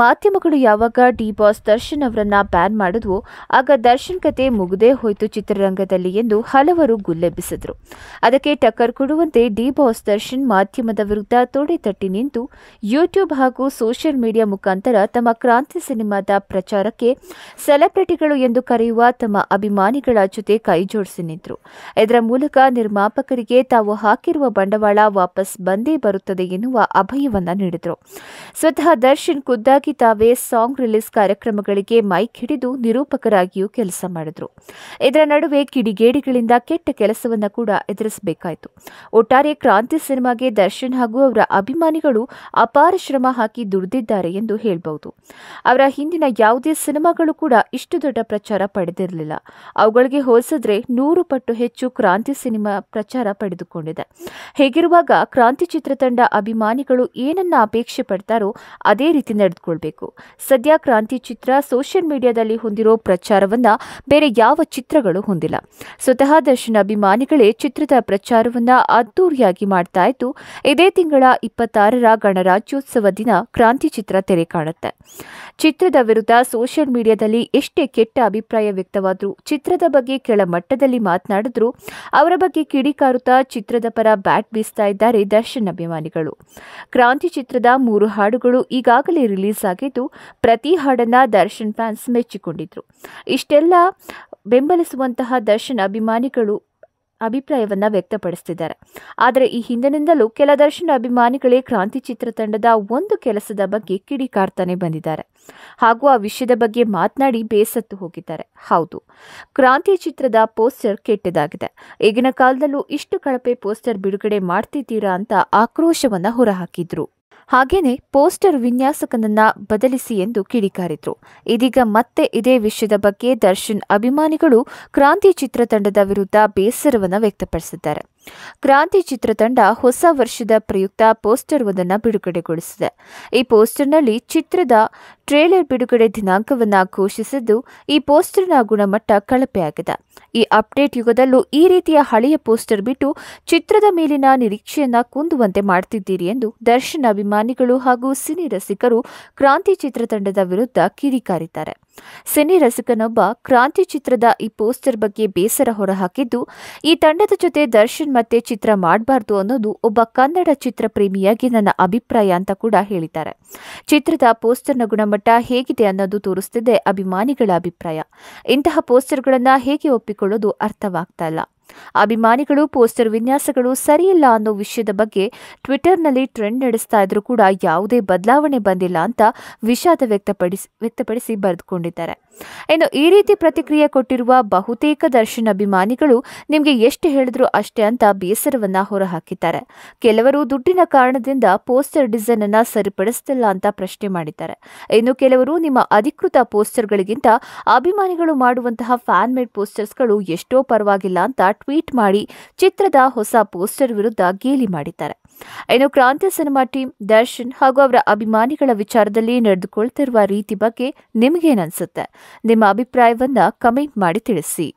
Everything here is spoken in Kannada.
ಮಾಧ್ಯಮಗಳು ಯಾವಾಗ ಡಿ ಬಾಸ್ ದರ್ಶನ್ ಅವರನ್ನ ಬ್ಯಾನ್ ಮಾಡಿದ್ವು ಆಗ ದರ್ಶನ್ ಕತೆ ಮುಗದೇ ಹೋಯಿತು ಚಿತ್ರರಂಗದಲ್ಲಿ ಎಂದು ಹಲವರು ಗುಲ್ಲೆಬ್ಬಿಸಿದ್ರು ಅದಕ್ಕೆ ಟಕ್ಕರ್ ಕೊಡುವಂತೆ ಡಿ ಬಾಸ್ ದರ್ಶನ್ ಮಾಧ್ಯಮದ ವಿರುದ್ಧ ತೋಡೆ ತಟ್ಟಿ ನಿಂತು ಯೂಟ್ಯೂಬ್ ಹಾಗೂ ಸೋಷಿಯಲ್ ಮೀಡಿಯಾ ಮುಖಾಂತರ ತಮ್ಮ ಕ್ರಾಂತಿ ಸಿನಿಮಾದ ಪ್ರಚಾರಕ್ಕೆ ಸೆಲೆಬ್ರಿಟಿಗಳು ಎಂದು ಕರೆಯುವ ತಮ್ಮ ಅಭಿಮಾನಿಗಳ ಜೊತೆ ಕೈಜೋಡಿಸಿ ನಿಂತರು ಇದರ ಮೂಲಕ ನಿರ್ಮಾಪಕರಿಗೆ ತಾವು ಹಾಕಿರುವ ಬಂಡವಾಳ ವಾಪಸ್ ಬಂದೇ ಬರುತ್ತದೆ ಎನ್ನುವ ಅಭಯವನ್ನ ನೀಡಿದರು ಸ್ವತಃ ದರ್ಶನ್ ಖುದ್ದ ತಮಗಾಗಿ ತಾವೇ ಸಾಂಗ್ ರಿಲೀಸ್ ಕಾರ್ಯಕ್ರಮಗಳಿಗೆ ಮೈಕ್ ಹಿಡಿದು ನಿರೂಪಕರಾಗಿಯೂ ಕೆಲಸ ಮಾಡಿದ್ರು ಇದರ ನಡುವೆ ಕಿಡಿಗೇಡಿಗಳಿಂದ ಕೆಟ್ಟ ಕೆಲಸವನ್ನು ಕೂಡ ಎದುರಿಸಬೇಕಾಯಿತು ಒಟ್ಟಾರೆ ಕ್ರಾಂತಿ ಸಿನಿಮಾಗೆ ದರ್ಶನ್ ಹಾಗೂ ಅವರ ಅಭಿಮಾನಿಗಳು ಅಪಾರ ಶ್ರಮ ಹಾಕಿ ದುಡಿದಿದ್ದಾರೆ ಎಂದು ಹೇಳಬಹುದು ಅವರ ಹಿಂದಿನ ಯಾವುದೇ ಸಿನಿಮಾಗಳು ಕೂಡ ಇಷ್ಟು ದೊಡ್ಡ ಪ್ರಚಾರ ಪಡೆದಿರಲಿಲ್ಲ ಅವುಗಳಿಗೆ ಹೋಲಿಸಿದ್ರೆ ನೂರು ಪಟ್ಟು ಹೆಚ್ಚು ಕ್ರಾಂತಿ ಸಿನಿಮಾ ಪ್ರಚಾರ ಪಡೆದುಕೊಂಡಿದೆ ಹೇಗಿರುವಾಗ ಕ್ರಾಂತಿ ಚಿತ್ರತಂಡ ಅಭಿಮಾನಿಗಳು ಏನನ್ನ ಅಪೇಕ್ಷೆ ಪಡ್ತಾರೋ ಅದೇ ರೀತಿ ನಡೆದುಕೊಂಡು ಮಾಡಿಕೊಳ್ಬೇಕು ಸದ್ಯ ಕ್ರಾಂತಿ ಚಿತ್ರ ಸೋಷಿಯಲ್ ಮೀಡಿಯಾದಲ್ಲಿ ಹೊಂದಿರೋ ಪ್ರಚಾರವನ್ನ ಬೇರೆ ಯಾವ ಚಿತ್ರಗಳು ಹೊಂದಿಲ್ಲ ಸ್ವತಃ ದರ್ಶನ್ ಅಭಿಮಾನಿಗಳೇ ಚಿತ್ರದ ಪ್ರಚಾರವನ್ನ ಅದ್ದೂರಿಯಾಗಿ ಮಾಡ್ತಾ ಇದ್ದು ಇದೇ ತಿಂಗಳ ಇಪ್ಪತ್ತಾರರ ಗಣರಾಜ್ಯೋತ್ಸವ ದಿನ ಕ್ರಾಂತಿ ಚಿತ್ರ ತೆರೆ ಕಾಣುತ್ತೆ ಚಿತ್ರದ ವಿರುದ್ಧ ಸೋಷಿಯಲ್ ಮೀಡಿಯಾದಲ್ಲಿ ಎಷ್ಟೇ ಕೆಟ್ಟ ಅಭಿಪ್ರಾಯ ವ್ಯಕ್ತವಾದರೂ ಚಿತ್ರದ ಬಗ್ಗೆ ಕೆಳ ಮಟ್ಟದಲ್ಲಿ ಮಾತನಾಡಿದ್ರು ಅವರ ಬಗ್ಗೆ ಕಿಡಿಕಾರುತ್ತಾ ಚಿತ್ರದ ಪರ ಬ್ಯಾಟ್ ಬೀಸ್ತಾ ಇದ್ದಾರೆ ದರ್ಶನ್ ಅಭಿಮಾನಿಗಳು ಕ್ರಾಂತಿ ಚಿತ್ರದ ಮೂರು ಹಾಡುಗಳು ಈಗಾಗಲೇ ರಿಲೀಸ್ ಆಗಿದ್ದು ಪ್ರತಿ ಹಾಡನ್ನು ದರ್ಶನ್ ಫ್ಯಾನ್ಸ್ ಮೆಚ್ಚಿಕೊಂಡಿದ್ರು ಇಷ್ಟೆಲ್ಲ ಬೆಂಬಲಿಸುವಂತಹ ದರ್ಶನ್ ಅಭಿಮಾನಿಗಳು ಅಭಿಪ್ರಾಯವನ್ನು ವ್ಯಕ್ತಪಡಿಸ್ತಿದ್ದಾರೆ ಆದರೆ ಈ ಹಿಂದಿನಿಂದಲೂ ಕೆಲ ದರ್ಶನ ಅಭಿಮಾನಿಗಳೇ ಕ್ರಾಂತಿ ತಂಡದ ಒಂದು ಕೆಲಸದ ಬಗ್ಗೆ ಕಿಡಿಕಾರ್ತಾನೆ ಬಂದಿದ್ದಾರೆ ಹಾಗೂ ಆ ವಿಷಯದ ಬಗ್ಗೆ ಮಾತನಾಡಿ ಬೇಸತ್ತು ಹೋಗಿದ್ದಾರೆ ಹೌದು ಕ್ರಾಂತಿ ಚಿತ್ರದ ಪೋಸ್ಟರ್ ಕೆಟ್ಟದಾಗಿದೆ ಈಗಿನ ಕಾಲದಲ್ಲೂ ಇಷ್ಟು ಕಳಪೆ ಪೋಸ್ಟರ್ ಬಿಡುಗಡೆ ಮಾಡ್ತಿದ್ದೀರಾ ಅಂತ ಆಕ್ರೋಶವನ್ನು ಹೊರಹಾಕಿದ್ರು ಹಾಗೇನೆ ಪೋಸ್ಟರ್ ವಿನ್ಯಾಸಕನನ್ನ ಬದಲಿಸಿ ಎಂದು ಕಿಡಿಕಾರಿದ್ರು ಇದೀಗ ಮತ್ತೆ ಇದೇ ವಿಷಯದ ಬಗ್ಗೆ ದರ್ಶನ್ ಅಭಿಮಾನಿಗಳು ಕ್ರಾಂತಿ ಚಿತ್ರತಂಡದ ವಿರುದ್ಧ ಬೇಸರವನ್ನು ವ್ಯಕ್ತಪಡಿಸಿದ್ದಾರೆ ಕ್ರಾಂತಿ ಚಿತ್ರತಂಡ ಹೊಸ ವರ್ಷದ ಪ್ರಯುಕ್ತ ಪೋಸ್ಟರ್ ಒಂದನ್ನು ಬಿಡುಗಡೆಗೊಳಿಸಿದೆ ಈ ಪೋಸ್ಟರ್ನಲ್ಲಿ ಚಿತ್ರದ ಟ್ರೇಲರ್ ಬಿಡುಗಡೆ ದಿನಾಂಕವನ್ನು ಘೋಷಿಸಿದ್ದು ಈ ಪೋಸ್ಟರ್ನ ಗುಣಮಟ್ಟ ಕಳಪೆಯಾಗಿದೆ ಈ ಅಪ್ಡೇಟ್ ಯುಗದಲ್ಲೂ ಈ ರೀತಿಯ ಹಳೆಯ ಪೋಸ್ಟರ್ ಬಿಟ್ಟು ಚಿತ್ರದ ಮೇಲಿನ ನಿರೀಕ್ಷೆಯನ್ನ ಕುಂದುವಂತೆ ಮಾಡುತ್ತಿದ್ದೀರಿ ಎಂದು ದರ್ಶನ ಅಭಿಮಾನಿಗಳು ಹಾಗೂ ಸಿನಿ ರಸಿಕರು ಕ್ರಾಂತಿ ಚಿತ್ರತಂಡದ ವಿರುದ್ಧ ಕಿರಿಕಾರಿದ್ದಾರೆ ಸಿನಿ ರಸಿಕನೊಬ್ಬ ಕ್ರಾಂತಿ ಚಿತ್ರದ ಈ ಪೋಸ್ಟರ್ ಬಗ್ಗೆ ಬೇಸರ ಹೊರಹಾಕಿದ್ದು ಈ ತಂಡದ ಜೊತೆ ದರ್ಶನ್ ಮತ್ತೆ ಚಿತ್ರ ಮಾಡಬಾರ್ದು ಅನ್ನೋದು ಒಬ್ಬ ಕನ್ನಡ ಚಿತ್ರ ಪ್ರೇಮಿಯಾಗಿ ನನ್ನ ಅಭಿಪ್ರಾಯ ಅಂತ ಕೂಡ ಹೇಳಿದ್ದಾರೆ ಚಿತ್ರದ ಪೋಸ್ಟರ್ನ ಗುಣಮಟ್ಟ ಹೇಗಿದೆ ಅನ್ನೋದು ತೋರಿಸ್ತಿದೆ ಅಭಿಮಾನಿಗಳ ಅಭಿಪ್ರಾಯ ಇಂತಹ ಪೋಸ್ಟರ್ಗಳನ್ನು ಹೇಗೆ ಒಪ್ಪಿಕೊಳ್ಳೋದು ಅರ್ಥವಾಗ್ತಾ ಇಲ್ಲ ಅಭಿಮಾನಿಗಳು ಪೋಸ್ಟರ್ ವಿನ್ಯಾಸಗಳು ಸರಿಯಿಲ್ಲ ಅನ್ನೋ ವಿಷಯದ ಬಗ್ಗೆ ಟ್ವಿಟರ್ನಲ್ಲಿ ಟ್ರೆಂಡ್ ನಡೆಸ್ತಾ ಇದ್ರು ಕೂಡ ಯಾವುದೇ ಬದಲಾವಣೆ ಬಂದಿಲ್ಲ ಅಂತ ವಿಷಾದ ವ್ಯಕ್ತಪಡಿಸಿ ವ್ಯಕ್ತಪಡಿಸಿ ಬರೆದುಕೊಂಡಿದ್ದಾರೆ ಇನ್ನು ಈ ರೀತಿ ಪ್ರತಿಕ್ರಿಯೆ ಕೊಟ್ಟಿರುವ ಬಹುತೇಕ ದರ್ಶನ್ ಅಭಿಮಾನಿಗಳು ನಿಮಗೆ ಎಷ್ಟು ಹೇಳಿದ್ರು ಅಷ್ಟೇ ಅಂತ ಬೇಸರವನ್ನ ಹೊರಹಾಕಿದ್ದಾರೆ ಕೆಲವರು ದುಡ್ಡಿನ ಕಾರಣದಿಂದ ಪೋಸ್ಟರ್ ಡಿಸೈನ್ ಅನ್ನ ಸರಿಪಡಿಸುತ್ತಿಲ್ಲ ಅಂತ ಪ್ರಶ್ನೆ ಮಾಡಿದ್ದಾರೆ ಇನ್ನು ಕೆಲವರು ನಿಮ್ಮ ಅಧಿಕೃತ ಪೋಸ್ಟರ್ಗಳಿಗಿಂತ ಅಭಿಮಾನಿಗಳು ಮಾಡುವಂತಹ ಫ್ಯಾನ್ ಮೇಡ್ ಪೋಸ್ಟರ್ಸ್ಗಳು ಎಷ್ಟೋ ಪರವಾಗಿಲ್ಲ ಅಂತ ಟ್ವೀಟ್ ಮಾಡಿ ಚಿತ್ರದ ಹೊಸ ಪೋಸ್ಟರ್ ವಿರುದ್ಧ ಗೇಲಿ ಮಾಡಿದ್ದಾರೆ ಇನ್ನು ಕ್ರಾಂತಿ ಸಿನಿಮಾ ಟೀಮ್ ದರ್ಶನ್ ಹಾಗೂ ಅವರ ಅಭಿಮಾನಿಗಳ ವಿಚಾರದಲ್ಲಿ ನಡೆದುಕೊಳ್ತಿರುವ ರೀತಿ ಬಗ್ಗೆ ನಿಮಗೇನನ್ಸುತ್ತೆ ನಿಮ್ಮ ಅಭಿಪ್ರಾಯವನ್ನ ಕಮೆಂಟ್ ಮಾಡಿ ತಿಳಿಸಿ